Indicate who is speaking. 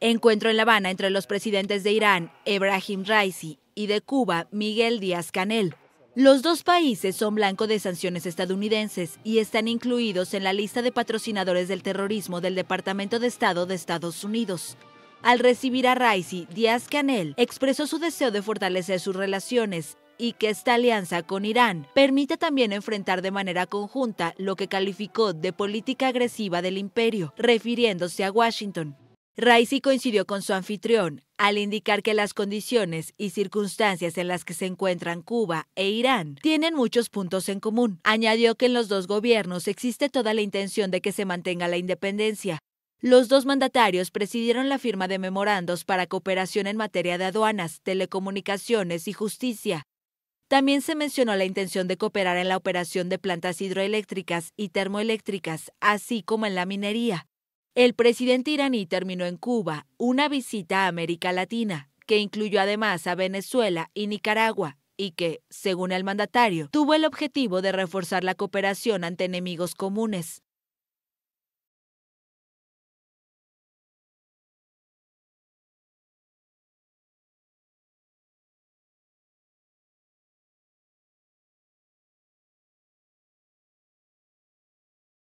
Speaker 1: Encuentro en La Habana entre los presidentes de Irán, Ebrahim Raisi, y de Cuba, Miguel Díaz Canel. Los dos países son blanco de sanciones estadounidenses y están incluidos en la lista de patrocinadores del terrorismo del Departamento de Estado de Estados Unidos. Al recibir a Raisi, Díaz Canel expresó su deseo de fortalecer sus relaciones y que esta alianza con Irán permite también enfrentar de manera conjunta lo que calificó de política agresiva del imperio, refiriéndose a Washington. Raisi coincidió con su anfitrión al indicar que las condiciones y circunstancias en las que se encuentran Cuba e Irán tienen muchos puntos en común. Añadió que en los dos gobiernos existe toda la intención de que se mantenga la independencia, los dos mandatarios presidieron la firma de memorandos para cooperación en materia de aduanas, telecomunicaciones y justicia, también se mencionó la intención de cooperar en la operación de plantas hidroeléctricas y termoeléctricas, así como en la minería. El presidente iraní terminó en Cuba una visita a América Latina, que incluyó además a Venezuela y Nicaragua, y que, según el mandatario, tuvo el objetivo de reforzar la cooperación ante enemigos comunes.